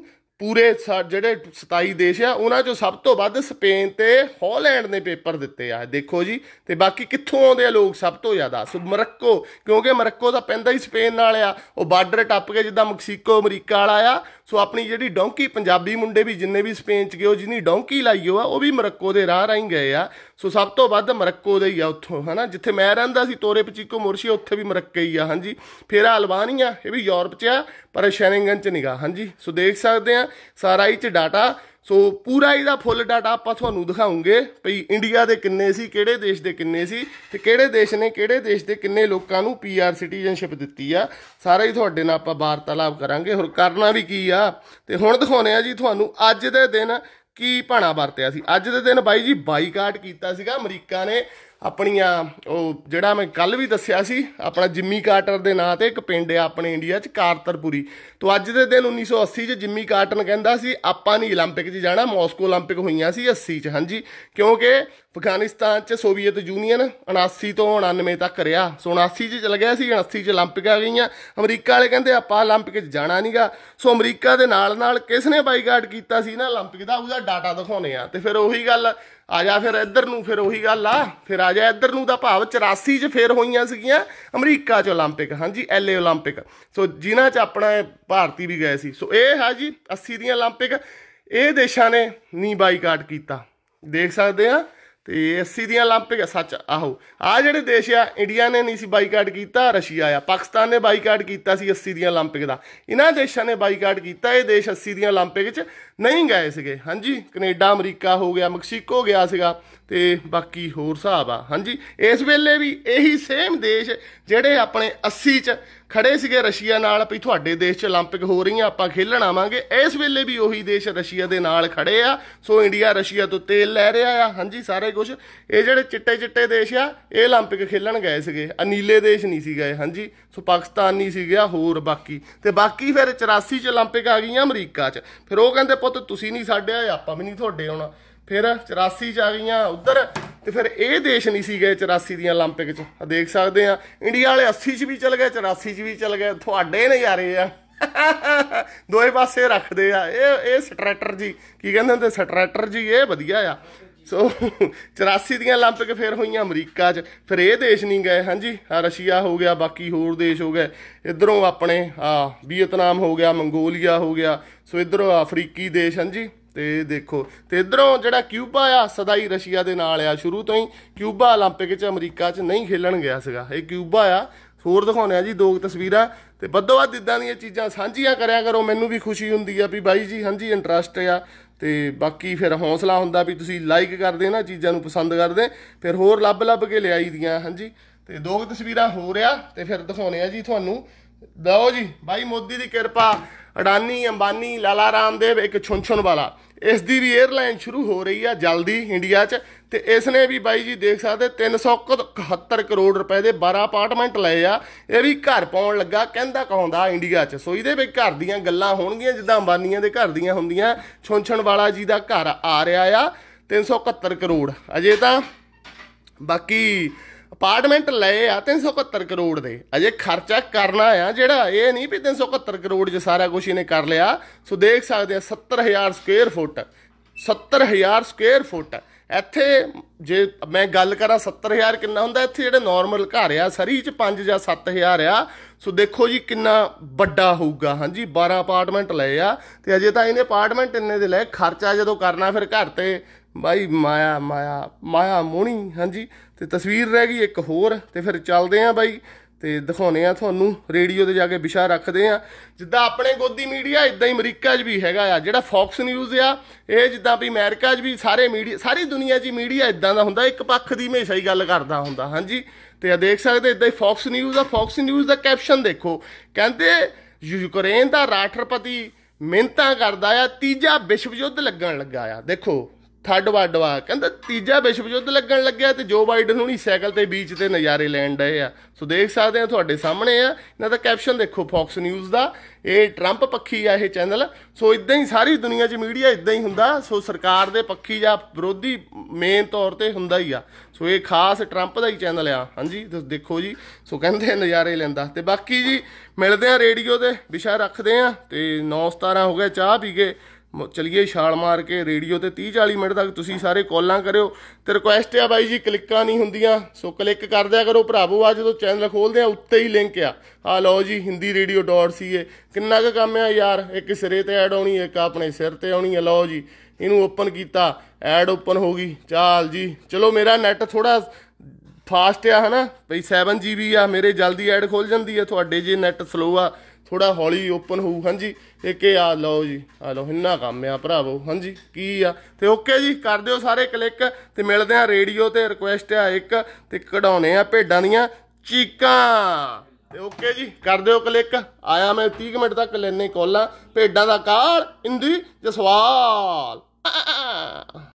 [SPEAKER 1] ਪੂਰੇ ਜਿਹੜੇ 27 ਦੇਸ਼ ਆ ਉਹਨਾਂ ਚੋਂ ਸਭ ਤੋਂ ਵੱਧ ਸਪੇਨ ਤੇ ਹਾਲੈਂਡ ਨੇ ਪੇਪਰ ਦਿੱਤੇ ਆ ਦੇਖੋ ਜੀ ਤੇ ਬਾਕੀ ਕਿੱਥੋਂ ਆਉਂਦੇ ਆ ਲੋਕ ਸਭ ਤੋਂ ਜ਼ਿਆਦਾ ਸੋ ਮਰੱਕੋ ਕਿਉਂਕਿ ਮਰੱਕੋ ਦਾ ਪੈਂਦਾ ਹੀ ਸਪੇਨ ਨਾਲ ਆ ਉਹ ਬਾਰਡਰ ਟੱਪ ਕੇ ਜਿੱਦਾਂ ਮੈਕਸੀਕੋ ਅਮਰੀਕਾ ਵਾਲਾ ਆ ਸੋ ਆਪਣੀ ਜਿਹੜੀ ਡੌਂਕੀ ਪੰਜਾਬੀ ਮੁੰਡੇ ਵੀ ਜਿੰਨੇ ਵੀ ਸਪੇਨ ਚ ਗਏ ਉਹ ਜਿੰਨੀ ਡੌਂਕੀ ਲਾਈ ਆ ਉਹ ਵੀ ਮਰੱਕੋ ਦੇ ਰਾਹ ਰਾਹੀਂ ਗਏ ਆ ਸੋ ਸਭ ਤੋਂ ਵੱਧ ਮਰੱਕੋ ਦੇ ਹੀ ਆ ਉੱਥੋਂ ਹਨਾ ਜਿੱਥੇ ਮੈਂ ਰਹਿੰਦਾ ਸੀ ਤੋਰੇ ਪਚੀਕੋ ਮੁਰਸ਼ੀ ਉੱਥੇ ਵੀ ਮਰੱਕੇ ਹੀ ਆ ਹਾਂਜੀ ਫਿਰ ਅਲਬਾਨੀਆ ਇਹ ਵੀ ਯੂਰਪ ਚ ਆ ਪਰ ਸ਼ੈਨਿੰਗਨ ਚ ਨਿਗਾ ਹਾਂਜੀ ਸੋ ਦੇਖ ਸਕਦੇ ਆ ਸਾਰਾ ਹੀ ਚ ਡਾਟਾ ਸੋ ਪੂਰਾ ਇਹਦਾ ਫੁੱਲ ਡਾਟਾ ਆਪਾਂ ਤੁਹਾਨੂੰ ਦਿਖਾਉਂਗੇ ਭਈ ਇੰਡੀਆ ਦੇ ਕਿੰਨੇ ਸੀ ਕਿਹੜੇ ਦੇਸ਼ ਦੇ ਕਿੰਨੇ ਸੀ ਤੇ ਕਿਹੜੇ ਦੇਸ਼ ਨੇ ਕਿਹੜੇ ਦੇਸ਼ ਦੇ ਕਿੰਨੇ ਲੋਕਾਂ ਨੂੰ ਪੀਆਰ ਸਿਟੀਜ਼ਨਸ਼ਿਪ ਦਿੱਤੀ ਆ ਸਾਰਾ ਹੀ ਤੁਹਾਡੇ ਨਾਲ ਆਪਾਂ ਵਾਰਤਾਲਾਪ ਕਰਾਂਗੇ ਹੋਰ ਕਰਨਾ ਵੀ ਕੀ ਆ ਤੇ ਹੁਣ ਦਿਖਾਉਨੇ ਆ ਜੀ ਤੁਹਾਨੂੰ ਅੱਜ ਦੇ ਦਿਨ ਕੀ ਭਾਣਾ ਵਰਤਿਆ ਸੀ ਅੱਜ ਦੇ ਦਿਨ ਬਾਈ ਜੀ ਬਾਈਕਾਟ ਕੀਤਾ ਸੀਗਾ ਅਮਰੀਕਾ ਨੇ ਆਪਣੀਆਂ ਉਹ ਜਿਹੜਾ ਮੈਂ ਕੱਲ ਵੀ ਦੱਸਿਆ ਸੀ ਆਪਣਾ ਜਿੰਮੀ ਕਾਰਟਰ ਦੇ ਨਾਂ ਤੇ ਇੱਕ ਪਿੰਡ ਆ ਆਪਣੇ ਇੰਡੀਆ 'ਚ ਕਾਰਤਰਪੁਰੀ ਤੋਂ ਅੱਜ ਦੇ ਦਿਨ 1980 'ਚ ਜਿੰਮੀ ਕਾਰਟਨ ਕਹਿੰਦਾ ਸੀ ਆਪਾਂ ਨਹੀਂ 올림픽 'ਚ ਜਾਣਾ ਮਾਸਕੋ 올림픽 ਹੋਈਆਂ ਸੀ 80 'ਚ ਹਾਂਜੀ ਕਿਉਂਕਿ ਅਫਗਾਨਿਸਤਾਨ 'ਚ ਸੋਵੀਅਤ ਯੂਨੀਅਨ 79 ਤੋਂ 99 ਤੱਕ ਰਿਹਾ ਸੋ 79 'ਚ ਚਲ ਗਿਆ ਸੀ 79 'ਚ 올림픽 ਆ ਗਈਆਂ ਅਮਰੀਕਾ ਵਾਲੇ ਕਹਿੰਦੇ ਆਪਾਂ 올림픽 'ਚ ਜਾਣਾ ਨਹੀਂਗਾ ਸੋ ਅਮਰੀਕਾ ਦੇ ਨਾਲ ਨਾਲ ਕਿਸ ਨੇ ਬਾਈਕਾਟ ਕੀਤਾ ਸੀ ਨਾ 올림픽 ਦਾ ਉਹਦਾ ਡਾਟਾ ਦਿਖਾਉਣੇ ਆ ਤੇ ਫਿਰ ਉਹੀ ਗੱਲ ਆ ਜਾ ਫਿਰ ਇੱਧਰ ਨੂੰ ਫਿਰ ਉਹੀ ਗੱਲ ਆ ਫਿਰ ਆ ਜਾ ਇੱਧਰ ਨੂੰ ਦਾ ਭਾਵ 84 ਚ ਫੇਰ ਹੋਈਆਂ ਸੀਗੀਆਂ ਅਮਰੀਕਾ ਚ 올림픽 ਹਾਂਜੀ ਐਲਏ 올림픽 ਸੋ ਜਿਨ੍ਹਾਂ ਚ ਆਪਣਾ ਭਾਰਤੀ ਵੀ ਗਏ ਸੀ ਸੋ ਇਹ ਹੈ ਜੀ 80 ਦੀਆਂ 올림픽 ਇਹ ਦੇਸ਼ਾਂ ਨੇ ਨੀ ਬਾਈਕਾਟ ਕੀਤਾ ਦੇਖ ਸਕਦੇ ਆ ਤੇ 80 ਦੀਆਂ 올림픽 ਸੱਚ ਆਹੋ ਆ ਜਿਹੜੇ ਦੇਸ਼ ਆ ਇੰਡੀਆ ਨੇ ਨਹੀਂ ਸੀ ਬਾਈਕਾਟ ਕੀਤਾ ਰਸ਼ੀਆ ਆ ਪਾਕਿਸਤਾਨ ਨੇ ਬਾਈਕਾਟ ਕੀਤਾ ਸੀ 80 ਦੀਆਂ 올림픽 ਦਾ ਇਹਨਾਂ ਦੇਸ਼ਾਂ ਨੇ ਬਾਈਕਾਟ ਕੀਤਾ ਇਹ ਦੇਸ਼ 80 ਦੀਆਂ 올림픽 'ਚ ਨਹੀਂ ਗਏ ਸੀਗੇ ਹਾਂਜੀ ਕੈਨੇਡਾ ਅਮਰੀਕਾ ਹੋ ਗਿਆ ਮੈਕਸੀਕੋ ਗਿਆ ਸੀਗਾ ਤੇ ਬਾਕੀ ਹੋਰ ਹਿਸਾਬ ਆ ਹਾਂਜੀ ਇਸ ਵੇਲੇ ਵੀ ਇਹੀ ਸੇਮ ਦੇਸ਼ ਜਿਹੜੇ ਆਪਣੇ 80 ਚ ਖੜੇ ਸੀਗੇ ਰਸ਼ੀਆ ਨਾਲ ਵੀ ਤੁਹਾਡੇ ਦੇਸ਼ 'ਚ 올림픽 ਹੋ ਰਹੀਆਂ ਆਪਾਂ ਖੇਲਣ ਆਵਾਂਗੇ ਇਸ ਵੇਲੇ ਵੀ ਉਹੀ ਦੇਸ਼ ਰਸ਼ੀਆ ਦੇ ਨਾਲ ਖੜੇ ਆ ਸੋ ਇੰਡੀਆ ਰਸ਼ੀਆ ਤੋਂ ਤੇਲ ਲੈ ਰਿਹਾ ਆ ਹਾਂਜੀ ਸਾਰੇ ਕੁਝ ਇਹ ਜਿਹੜੇ ਚਿੱਟੇ ਚਿੱਟੇ ਦੇਸ਼ ਆ ਇਹ 올림픽 ਖੇਲਣ ਗਏ ਸੀਗੇ ਅਨੀਲੇ ਦੇਸ਼ ਨਹੀਂ ਸੀ ਗਏ ਹਾਂਜੀ ਸੋ ਪਾਕਿਸਤਾਨ ਨਹੀਂ ਸੀ ਗਿਆ ਹੋਰ ਬਾਕੀ ਤੇ ਬਾਕੀ ਫਿਰ 84 ਚ 올림픽 ਆ ਗਈਆਂ ਅਮਰੀਕਾ 'ਚ ਫਿਰ ਉਹ ਕਹਿੰਦੇ ਪੁੱਤ ਤੁਸੀਂ ਨਹੀਂ ਸਾਡੇ ਆ ਆਪਾਂ ਵੀ ਨਹੀਂ ਤੁਹਾਡੇ ਆਉਣਾ ਫਿਰ 84 ਚ ਆ ਗਈਆਂ ਉਧਰ ਤੇ ਫਿਰ ਇਹ ਦੇਸ਼ ਨਹੀਂ ਸੀਗੇ 84 ਦੀਆਂ 올림픽 ਚ ਆ ਦੇਖ ਸਕਦੇ ਆ ਇੰਡੀਆ ਵਾਲੇ 80 ਚ ਵੀ ਚਲ ਗਏ 84 ਚ ਵੀ ਚਲ ਗਏ ਤੁਹਾਡੇ ਨਜ਼ਾਰੇ ਆ ਦੋਏ ਪਾਸੇ ਰੱਖਦੇ ਆ ਇਹ ਇਹ ਜੀ ਕੀ ਕਹਿੰਦੇ ਹੁੰਦੇ ਜੀ ਇਹ ਵਧੀਆ ਆ ਸੋ 84 ਦੀਆਂ 올림픽 ਫੇਰ ਹੋਈਆਂ ਅਮਰੀਕਾ 'ਚ ਫਿਰ ਇਹ ਦੇਸ਼ ਨਹੀਂ ਗਏ ਹਾਂਜੀ ਆ ਰਸ਼ੀਆ ਹੋ ਗਿਆ ਬਾਕੀ ਹੋਰ ਦੇਸ਼ ਹੋ ਗਏ ਇਧਰੋਂ ਆਪਣੇ ਆ ਵੀਅਤਨਾਮ ਹੋ ਗਿਆ ਮੰਗੋਲੀਆ ਹੋ ਗਿਆ ਸੋ ਇਧਰੋਂ ਅਫਰੀਕੀ ਦੇਸ਼ ਹਾਂਜੀ ਤੇ ਦੇਖੋ ਤੇ ਇਧਰੋਂ ਜਿਹੜਾ ਕਿਊਬਾ ਆ ਸਦਾ ਹੀ ਰਸ਼ੀਆ ਦੇ ਨਾਲ ਆ ਸ਼ੁਰੂ ਤੋਂ ਹੀ ਕਿਊਬਾ 올림픽 'ਚ ਅਮਰੀਕਾ 'ਚ ਨਹੀਂ ਖੇਲਣ ਗਿਆ ਸੀਗਾ ਇਹ ਕਿਊਬਾ ਆ ਹੋਰ ਦਿਖਾਉਣੇ ਆ ਜੀ ਦੋ ਤਸਵੀਰਾਂ ਤੇ ਵੱਧੋ ਦਿੱਦਾਂ ਇਦਾਂ ਦੀਆਂ ਚੀਜ਼ਾਂ ਸਾਂਝੀਆਂ ਕਰਿਆ ਕਰੋ ਮੈਨੂੰ ਵੀ ਖੁਸ਼ੀ ਹੁੰਦੀ ਆ ਵੀ ਬਾਈ ਜੀ ਹਾਂਜੀ ਇੰਟਰਸਟ ਆ ਤੇ ਬਾਕੀ ਫਿਰ ਹੌਸਲਾ ਹੁੰਦਾ ਵੀ ਤੁਸੀਂ ਲਾਈਕ ਕਰਦੇ ਨਾ ਚੀਜ਼ਾਂ ਨੂੰ ਪਸੰਦ ਕਰਦੇ ਫਿਰ ਹੋਰ ਲੱਭ ਲੱਭ ਕੇ ਲਿਆਈ ਦੀਆਂ ਹਾਂਜੀ ਤੇ ਦੋ ਤਸਵੀਰਾਂ ਹੋ ਰਿਆ ਤੇ ਫਿਰ ਦਿਖਾਉਣੇ ਆ ਜੀ ਤੁਹਾਨੂੰ ਲਓ ਜੀ ਭਾਈ ਮੋਦੀ ਦੀ ਕਿਰਪਾ ਅਡਾਨੀ ਅੰਬਾਨੀ ਲਾਲਾ ਰਾਮਦੇਵ ਇੱਕ ਛੁੰਛੁਣ ਵਾਲਾ ਇਸ ਦੀ ਵੀ 에ਅਰਲਾਈਨ ਸ਼ੁਰੂ ਹੋ ਰਹੀ ਆ ਜਲਦੀ ਇੰਡੀਆ 'ਚ ਤੇ ਇਸ ਨੇ ਵੀ ਬਾਈ ਜੀ ਦੇਖ ਸਕਦੇ 371 ਕਰੋੜ ਰੁਪਏ ਦੇ 12 ਅਪਾਰਟਮੈਂਟ ਲਏ ਆ ਇਹ ਵੀ ਘਰ ਪਾਉਣ ਲੱਗਾ ਕਹਿੰਦਾ ਕਹੋਂਦਾ ਇੰਡੀਆ 'ਚ ਸੋ ਇਹਦੇ ਵਿੱਚ ਘਰ ਦੀਆਂ ਗੱਲਾਂ ਹੋਣਗੀਆਂ ਜਿੱਦਾਂ ਅੰਬਾਨੀਆਂ ਦੇ ਘਰ ਦੀਆਂ ਹੁੰਦੀਆਂ ਛੁੰਛਣ ਵਾਲਾ ਜੀ ਦਾ ਘਰ ਆ ਰਿਹਾ ਆ 371 ਕਰੋੜ ਅਜੇ ਤਾਂ ਬਾਕੀ ਅਪਾਰਟਮੈਂਟ ਲਏ ਆ 371 ਕਰੋੜ ਦੇ ਅਜੇ ਖਰਚਾ ਕਰਨਾ ਆ ਜਿਹੜਾ ਇਹ ਨਹੀਂ ਵੀ 371 ਕਰੋੜ 'ਚ ਸਾਰਾ ਕੁਝ ਇਹਨੇ ਕਰ ਲਿਆ ਸੋ ਦੇਖ ਸਕਦੇ ਆ 70000 ਸਕੁਅਰ ਫੁੱਟ 70000 ਸਕੁਅਰ ਫੁੱਟ ਇੱਥੇ ਜੇ ਮੈਂ ਗੱਲ ਕਰਾਂ 70000 ਕਿੰਨਾ ਹੁੰਦਾ ਇੱਥੇ ਜਿਹੜੇ ਨਾਰਮਲ ਘਰ ਆ ਸਰੀ 'ਚ 5 ਜਾਂ 7000 ਆ ਸੋ ਦੇਖੋ ਜੀ ਕਿੰਨਾ ਵੱਡਾ ਹੋਊਗਾ ਹਾਂਜੀ 12 ਅਪਾਰਟਮੈਂਟ ਲਏ ਆ ਤੇ ਅਜੇ ਤਾਂ ਇਹਨੇ ਅਪਾਰਟਮੈਂਟ ਇੰਨੇ ਦੇ ਲਏ ਖਰਚਾ ਜਦੋਂ ਕਰਨਾ ਫਿਰ ਘਰ ਤੇ ਬਾਈ ਮਾਇਆ ਮਾਇਆ ਮਾਇਆ ਮੋਣੀ ਹਾਂਜੀ ਤੇ ਤਸਵੀਰ ਰਹਿ ਗਈ ਇੱਕ ਹੋਰ ਤੇ ਫਿਰ ਚੱਲਦੇ ਆਂ ਬਾਈ ਤੇ ਦਿਖਾਉਨੇ ਆ ਤੁਹਾਨੂੰ ਰੇਡੀਓ ਤੇ ਜਾ ਕੇ ਵਿਸ਼ਾ ਰੱਖਦੇ ਆ ਜਿੱਦਾਂ ਆਪਣੇ ਗੋਦੀ ਮੀਡੀਆ ਇਦਾਂ ਹੀ ਅਮਰੀਕਾ 'ਚ ਵੀ ਹੈਗਾ ਆ ਜਿਹੜਾ ਫੌਕਸ ਨਿਊਜ਼ ਆ ਇਹ ਜਿੱਦਾਂ ਵੀ ਅਮਰੀਕਾ 'ਚ ਵੀ ਸਾਰੇ ਮੀਡੀਆ ਸਾਰੀ ਦੁਨੀਆ 'ਚ ਹੀ ਮੀਡੀਆ ਇਦਾਂ ਦਾ ਹੁੰਦਾ ਇੱਕ ਪੱਖ ਦੀ ਹਮੇਸ਼ਾ ਹੀ ਗੱਲ ਕਰਦਾ ਹੁੰਦਾ ਹਾਂਜੀ ਤੇ ਆ ਦੇਖ ਸਕਦੇ ਇਦਾਂ ਹੀ ਫੌਕਸ ਨਿਊਜ਼ ਆ ਫੌਕਸ ਨਿਊਜ਼ ਦਾ ਕੈਪਸ਼ਨ ਦੇਖੋ ਕਹਿੰਦੇ ਯੂਕਰੇਨ ਦਾ ਰਾਸ਼ਟਰਪਤੀ ਮਿੰਤਾ ਕਰਦਾ ਆ ਤੀਜਾ ਵਿਸ਼ਵ ਯੁੱਧ ਲੱਗਣ ਲੱਗਾ ਆ ਦੇਖੋ ਥਰਡ ਵਾਰ ਕਹਿੰਦਾ ਤੀਜਾ ਵਿਸ਼ਵ ਯੁੱਧ ਲੱਗਣ ਲੱਗਿਆ ਤੇ ਜੋ ਬਾਈਡਨ ਹੁਣੀ ਸਾਈਕਲ ਤੇ ਬੀਚ ਤੇ ਨਜ਼ਾਰੇ ਲੈਣ ਡਏ ਆ ਸੋ ਦੇਖ ਸਕਦੇ ਆ ਤੁਹਾਡੇ ਸਾਹਮਣੇ ਆ ਇਹਨਾਂ ਦਾ ਕੈਪਸ਼ਨ ਦੇਖੋ ਫੌਕਸ ਨਿਊਜ਼ ਦਾ ਇਹ ਟਰੰਪ ਪੱਖੀ ਆ ਇਹ ਚੈਨਲ ਸੋ ਇਦਾਂ ਹੀ ਸਾਰੀ ਦੁਨੀਆ 'ਚ ਮੀਡੀਆ ਇਦਾਂ ਹੀ ਹੁੰਦਾ ਸੋ ਸਰਕਾਰ ਦੇ ਪੱਖੀ ਜਾਂ ਵਿਰੋਧੀ ਮੇਨ ਤੌਰ ਤੇ ਹੁੰਦਾ ਹੀ ਆ ਸੋ ਇਹ ਖਾਸ ਟਰੰਪ ਦਾ ਹੀ ਚੈਨਲ ਆ ਹਾਂਜੀ ਤੁਸੀਂ ਦੇਖੋ ਜੀ ਸੋ ਕਹਿੰਦੇ ਨਜ਼ਾਰੇ ਲੈਂਦਾ ਤੇ ਬਾਕੀ ਜੀ ਮਿਲਦੇ ਆ ਰੇਡੀਓ ਤੇ ਵਿਸ਼ਾ ਰੱਖਦੇ ਆ ਤੇ 9:17 ਹੋ ਗਿਆ ਚਾਹ ਪੀ ਕੇ ਚਲਿਏ ਛਾਲ ਮਾਰ ਕੇ ਰੇਡੀਓ ਤੇ 30 40 ਮਿੰਟ ਤੱਕ ਤੁਸੀਂ ਸਾਰੇ ਕਾਲਾਂ ਕਰਿਓ ਤੇ ਰਿਕੁਐਸਟ ਆ ਬਾਈ ਜੀ ਕਲਿੱਕਾਂ ਨਹੀਂ ਹੁੰਦੀਆਂ ਸੋ ਕਲਿੱਕ ਕਰ ਦਿਆ ਕਰੋ ਭਰਾਵੋ ਆ ਜਦੋਂ ਚੈਨਲ ਖੋਲਦੇ ਆ ਉੱਤੇ ਹੀ ਲਿੰਕ ਆ ਆ ਲਓ ਜੀ hindirradio.ca ਕਿੰਨਾ ਕੁ ਕੰਮ ਆ ਯਾਰ ਇੱਕ ਸਿਰੇ ਤੇ ਐਡ ਆਉਣੀ ਇੱਕ ਆਪਣੇ ਸਿਰ ਤੇ ਆਉਣੀ ਆ ਲਓ ਜੀ ਇਹਨੂੰ ਓਪਨ ਕੀਤਾ ਐਡ ਓਪਨ ਹੋ ਗਈ ਚਾਲ ਜੀ ਚਲੋ ਮੇਰਾ ਨੈਟ ਥੋੜਾ ਫਾਸਟ ਆ ਹਨਾ ਭਈ 7 ਆ ਮੇਰੇ ਜਲਦੀ ਐਡ ਖੁੱਲ ਜਾਂਦੀ ਆ ਤੁਹਾਡੇ ਜੇ ਨੈਟ ਸਲੋ ਆ ਥੋੜਾ ਹੌਲੀ ਓਪਨ ਹੋਊ ਹਾਂਜੀ ਇੱਕ ਇਹ ਆ ਲਓ ਜੀ ਆ ਲਓ ਇੰਨਾ ਕੰਮ ਆ ਭਰਾਵੋ ਹਾਂਜੀ ਕੀ ਆ ਤੇ ਓਕੇ ਜੀ ਕਰ ਦਿਓ ਸਾਰੇ ਕਲਿੱਕ ਤੇ ਮਿਲਦੇ ਆ ਰੇਡੀਓ ਤੇ ਰਿਕੁਐਸਟ ਆ ਇੱਕ ਤੇ ਕਢਾਉਣੇ ਆ ਭੇਡਾਂ ਦੀਆਂ ਚੀਕਾਂ ਤੇ ਓਕੇ ਜੀ ਕਰ ਦਿਓ ਕਲਿੱਕ ਆਇਆ ਮੈਂ 30 ਮਿੰਟ ਤੱਕ ਲੈਣੇ ਕੋਲਾ ਭੇਡਾਂ ਦਾ ਕਾਲ ਇੰਦੀ ਜਸਵਾਲ